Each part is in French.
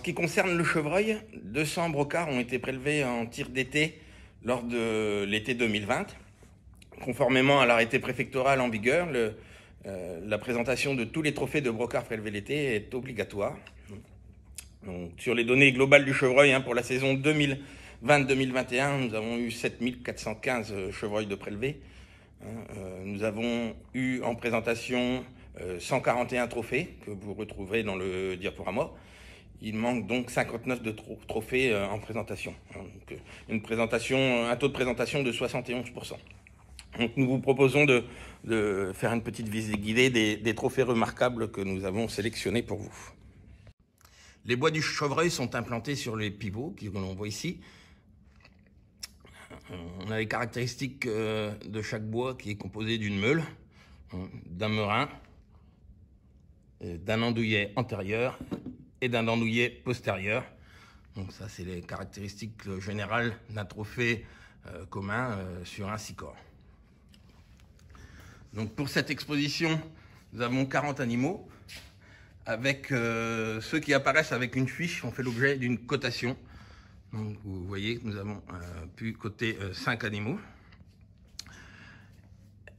ce qui concerne le chevreuil, 200 brocards ont été prélevés en tir d'été lors de l'été 2020. Conformément à l'arrêté préfectoral en vigueur, euh, la présentation de tous les trophées de brocards prélevés l'été est obligatoire. sur les données globales du chevreuil, hein, pour la saison 2020-2021, nous avons eu 7415 euh, chevreuils de prélevés. Hein, euh, nous avons eu en présentation 141 trophées que vous retrouverez dans le diaporama. Il manque donc 59 de trophées euh, en présentation. Hein, euh, une présentation, un taux de présentation de 71%. nous vous proposons de, faire une petite visite guidée des, trophées remarquables que nous avons sélectionnés pour vous. Les bois du chevreuil sont implantés sur les pivots que l'on voit ici. Euh, on a les caractéristiques de chaque bois qui est composé d'une meule, hein, d'un merin, d'un andouillet antérieur et d'un enrouillé postérieur. Donc ça, c'est les caractéristiques euh, générales d'un trophée euh, commun euh, sur un sicor. Donc pour cette exposition, nous avons 40 animaux. Avec ceux qui apparaissent avec une fiche, on fait l'objet d'une cotation. Donc vous voyez que nous avons pu coter 5 animaux.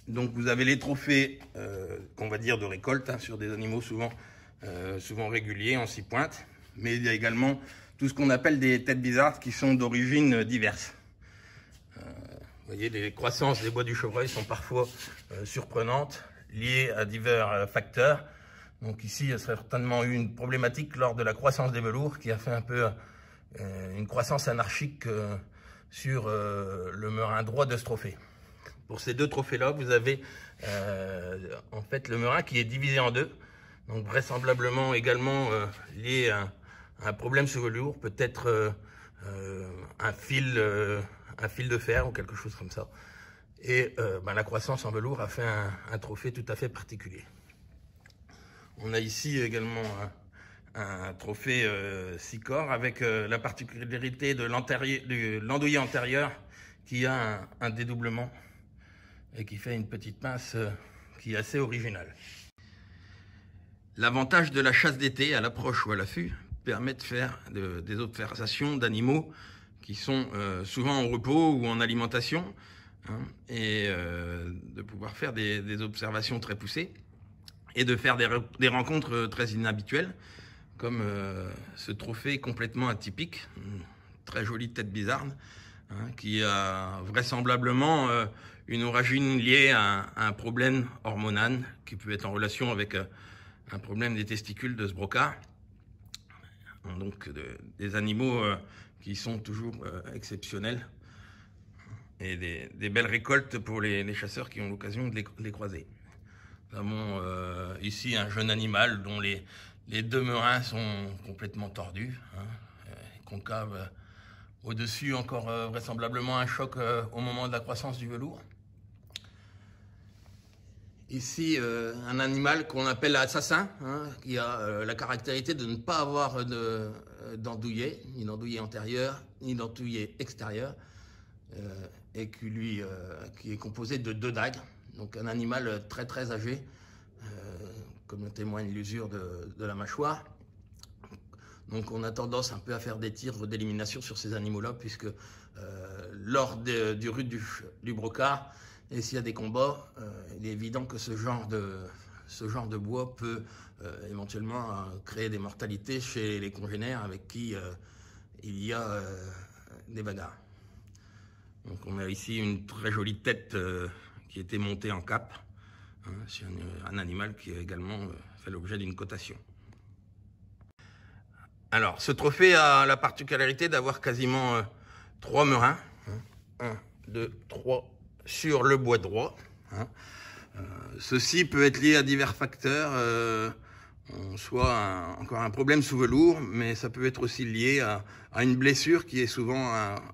Donc vous avez les trophées, qu'on va dire, de récolte hein, sur des animaux souvent euh, souvent réguliers, en six pointes, Mais il y a également tout ce qu'on appelle des têtes bizarres qui sont d'origine diverse. Euh, vous voyez, les croissances des bois du chevreuil sont parfois euh, surprenantes, liées à divers facteurs. Donc ici, il y a certainement eu une problématique lors de la croissance des velours qui a fait un peu une croissance anarchique sur le merin droit de ce trophée. Pour ces deux trophées-là, vous avez en fait le merin qui est divisé en deux donc vraisemblablement également euh, lié à, un problème sur velours, peut-être euh, euh, un, fil, un fil de fer ou quelque chose comme ça. Et bah, la croissance en velours a fait un, trophée tout à fait particulier. On a ici également un, trophée sicor corps avec la particularité de l'andouillé antérieur qui a un, dédoublement et qui fait une petite pince qui est assez originale. L'avantage de la chasse d'été à l'approche ou à l'affût permet de faire des observations d'animaux qui sont euh, souvent en repos ou en alimentation hein, et euh, de pouvoir faire des, observations très poussées et de faire des, rencontres euh, très inhabituelles comme ce trophée complètement atypique, très jolie tête bizarre, hein, qui a vraisemblablement une origine liée à à un, problème hormonal qui peut être en relation avec un problème des testicules de ce broca. Donc des animaux euh, qui sont toujours euh, exceptionnels et des, belles récoltes pour les, chasseurs qui ont l'occasion de, les, croiser. Nous euh, avons ici un jeune animal dont les, les deux merins sont complètement tordus, hein, concave. Au-dessus, encore vraisemblablement un choc au moment de la croissance du velours ici euh, un animal qu'on appelle assassin, hein, qui a euh, la caractéristique de ne pas avoir euh, d'andouillé, ni d'andouillé antérieur, ni d'andouillé extérieur, et qui, lui, qui est composé de deux dagues. Donc un animal très très âgé, comme le témoigne l'usure de, la mâchoire. Donc on a tendance un peu à faire des tirs d'élimination sur ces animaux-là, puisque lors du rude du, du brocard, et s'il y a des combats, euh, il est évident que ce genre de, ce genre de bois peut euh, éventuellement euh, créer des mortalités chez les congénères avec qui il y a des bagarres. Donc on a ici une très jolie tête qui était montée en cap. Hein, C'est un, animal qui a également fait l'objet d'une cotation. Alors, ce trophée a la particularité d'avoir quasiment trois merins. 1, 2, 3, sur le bois droit. Hein. Euh, ceci peut être lié à divers facteurs, euh, soit encore un problème sous velours, mais ça peut être aussi lié à, une blessure qui est souvent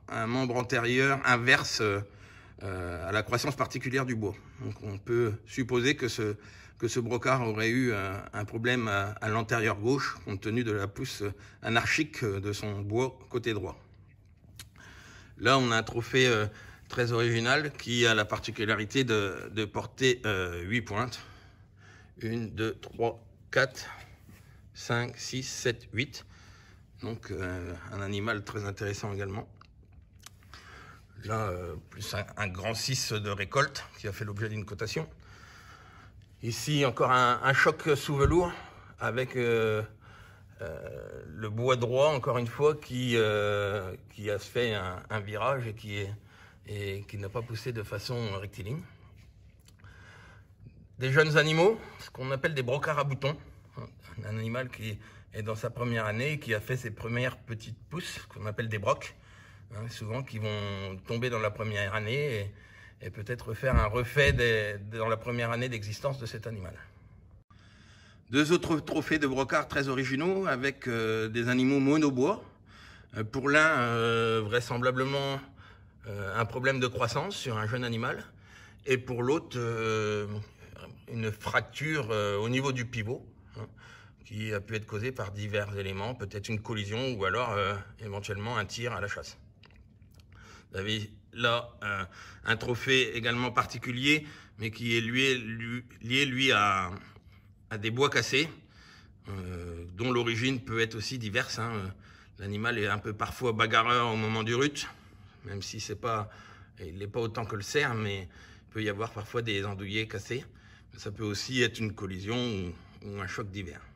un, membre antérieur inverse euh, à la croissance particulière du bois. Donc on peut supposer que ce, que ce brocard aurait eu un, problème à, à l'antérieur gauche, compte tenu de la pousse anarchique de son bois côté droit. Là, on a un trophée très original qui a la particularité de, de porter 8 euh, pointes. 1, 2, 3, 4, 5, 6, 7, 8. Donc euh, un animal très intéressant également. Là, euh, plus un, grand 6 de récolte qui a fait l'objet d'une cotation. Ici, encore un, un, choc sous velours avec le bois droit, encore une fois, qui, qui a fait un, un virage et qui est et qui n'a pas poussé de façon rectiligne. Des jeunes animaux, ce qu'on appelle des brocards à boutons, hein, un animal qui est dans sa première année et qui a fait ses premières petites pousses, qu'on appelle des brocs, hein, souvent qui vont tomber dans la première année et, peut-être faire un refait dans la première année d'existence de cet animal. Deux autres trophées de brocards très originaux avec euh, des animaux monobois. Euh, pour l'un, euh, vraisemblablement euh, un problème de croissance sur un jeune animal, et pour l'autre, euh, une fracture euh, au niveau du pivot, hein, qui a pu être causée par divers éléments, peut-être une collision ou alors éventuellement un tir à la chasse. Vous avez là un trophée également particulier, mais qui est lié, lui, à, des bois cassés, dont l'origine peut être aussi diverse. Hein. L'animal est un peu parfois bagarreur au moment du rut, même si c'est pas, il n'est pas autant que le cerf, mais il peut y avoir parfois des andouillés cassés. ça peut aussi être une collision ou, ou un choc divers.